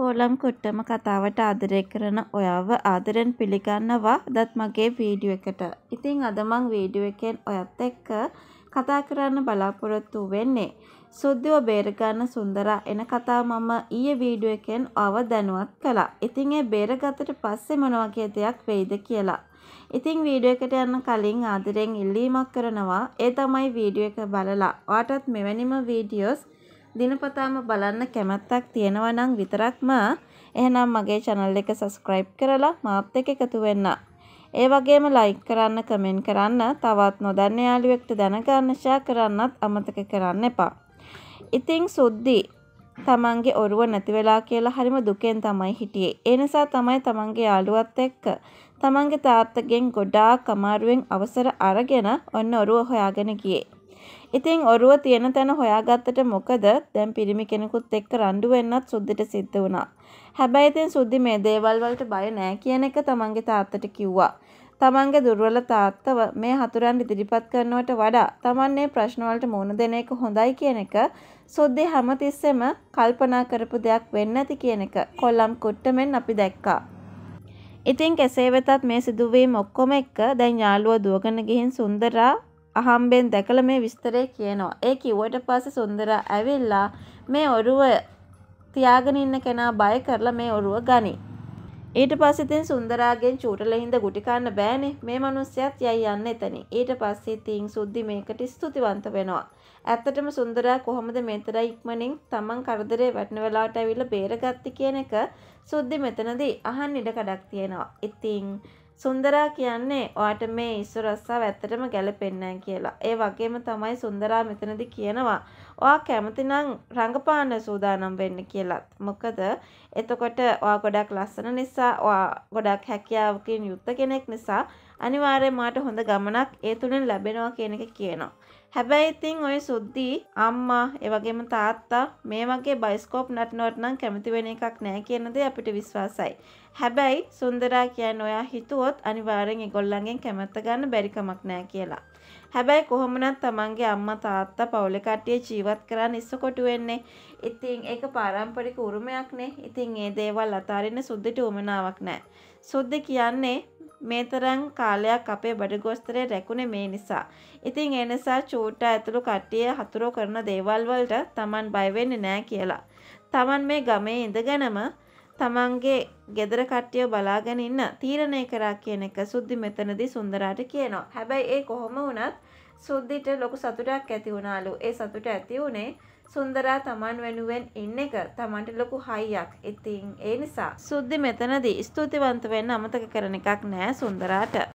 කෝලම් කුට්ටම කතාවට ආදරය කරන ඔයාව ආදරෙන් පිළිගන්නවා දත් මගේ වීඩියෝ එකට. ඉතින් අද මං වීඩියෝ එකෙන් ඔයත් එක්ක කතා කරන්න බලාපොරොත්තු වෙන්නේ. සුද්ධිව බේරගන්න සුන්දරා එන කතාව මම ඊයේ වීඩියෝ එකෙන් ඔයාව දැනුවත් කළා. ඉතින් ඒ බේරගත්තට පස්සේ මොන වගේ දෙයක් වෙයිද කියලා. ඉතින් වීඩියෝ එකට යන්න කලින් ආදරෙන් ඉල්ලීමක් කරනවා. ඒ තමයි වීඩියෝ එක බලලා. ඔයාටත් මෙවැනිම වීඩියෝස් දිනපතාම බලන්න කැමැත්තක් තියෙනවා නම් විතරක්ම එහෙනම් මගේ channel එක subscribe කරලා මාත් එක්ක එකතු වෙන්න. ඒ වගේම like කරන්න, comment කරන්න, තවත් නොදන්න යාළුවෙක්ට දැනගන්න share කරන්නත් අමතක කරන්න එපා. ඉතින් සුද්ධි තමන්ගේ ඔරුව නැති වෙලා කියලා හරිම දුකෙන් තමයි හිටියේ. ඒ නිසා තමයි තමන්ගේ යාළුවත් එක්ක තමන්ගේ තාත්තගෙන් ගොඩාක් අමාරුවෙන් අවසර අරගෙන ඔන්න ඔරුව හොයාගෙන ගියේ. ඉතින් ඔරුව තියෙන තැන හොයාගත්තට මොකද දැන් පිරිමි කෙනෙකුත් එක්ක රණ්ඩු වෙන්නත් සුද්දට සිද්ධ වුණා. හැබැයි ඉතින් සුද්දි මේ දේවල් වලට බය නෑ කියන එක තමන්ගේ තාත්තට කිව්වා. තමන්ගේ දුර්වල තාත්තව මේ හතුරන් ඉදිරිපත් කරනවට වඩා තමන් මේ ප්‍රශ්න වලට මුහුණ දෙන එක හොඳයි කියන එක සුද්දේ හැමතිස්සෙම කල්පනා කරපු දෙයක් වෙන්නේ නැති කියන එක කොල්ලම් කුට්ටමෙන් අපි දැක්කා. ඉතින් කෙසේ වෙතත් මේ සිදුවීම් ඔක්කොම එක්ක දැන් යාළුවා දුවගෙන ගිහින් සුන්දරා අහම්බෙන් දැකලා මේ විස්තරේ කියනවා. ඒ කිව්වට පස්සේ සුන්දරා ඇවිල්ලා මේ ඔරුව තියාගෙන ඉන්න කෙනා බය කරලා මේ ඔරුව ගනී. ඊට පස්සේ ඉතින් සුන්දරාගෙන් චූටලෙහිඳ ගුටි කන්න බෑනේ. මේ මිනිස්සයත් යයි යන්න එතනින්. ඊට පස්සේ තින් සුද්ධි මේකට ස්තුතිවන්ත වෙනවා. ඇත්තටම සුන්දරා කොහොමද මෙතර ඉක්මනින් තමන් කරදරේ වැටෙන වෙලාවට ඇවිල්ලා බේරගත්තේ කියන එක සුද්ධි මෙතනදී අහන්න ඉඩ කඩක් තියෙනවා. ඉතින් සුන්දරා කියන්නේ ඔයාට මේ ඉස්සු රස්සාව ඇත්තටම ගැලපෙන්නේ කියලා. ඒ වගේම තමයි සුන්දරා මෙතනදී කියනවා ඔයා කැමති නම් රංගපාන්න සූදානම් වෙන්න කියලා. මොකද එතකොට ඔයා ගොඩක් ලස්සන නිසා ඔයා ගොඩක් හැකියාවකින් යුක්ත කෙනෙක් නිසා අනිවාර්යෙන් මාට හොඳ ගමනක් ඒ තුලින් ලැබෙනවා කියන එක කියනවා. හැබැයි ඉතින් ඔය සුද්දි අම්මා ඒ වගේම තාත්තා මේ වගේ බයිස්කෝප් නටනවට නම් කැමති වෙන එකක් නෑ කියන දේ අපිට විශ්වාසයි. හැබැයි සුන්දරා කියන්නේ ඔයා හිතුවොත් අනිවාර්යෙන් ඒගොල්ලන්ගෙන් කැමැත්ත ගන්න බැරි කමක් නෑ කියලා. හැබැයි කොහොමනත් තමන්ගේ අම්ම තාත්තා පවුල කට්ටිය ජීවත් කරන්න ඉස්සකොටු වෙන්නේ. ඉතින් ඒක පාරම්පරික උරුමයක්නේ. ඉතින් ඒ දේවල් අතාරින්න සුද්දට උමනාවක් නැහැ. සුද්ද කියන්නේ මේ තරම් කාලයක් අපේ බඩගොස්තරේ රැකුනේ මේ නිසා. ඉතින් ඒ නිසා චූටා ඇතුළු කට්ටිය හතුරු කරන දේවල් වලට Taman බය වෙන්නේ නැහැ කියලා. Taman මේ ගමේ ඉඳගෙනම තමන්ගේ ගෙදර කට්ටිය බලාගෙන ඉන්න තීරණය කරා කියන එක සුද්ධි මෙතනදී සුන්දරාට කියනවා. හැබැයි ඒ කොහොම වුණත් සුද්ධිට ලොකු සතුටක් ඇති වුණාලු. ඒ සතුට ඇති වුණේ සුන්දරා Taman වෙනුවෙන් ඉන්න එක Tamanට ලොකු හයියක්. ඉතින් ඒ නිසා සුද්ධි මෙතනදී ස්තුතිවන්ත වෙන්න අමතක කරන එකක් නෑ සුන්දරාට.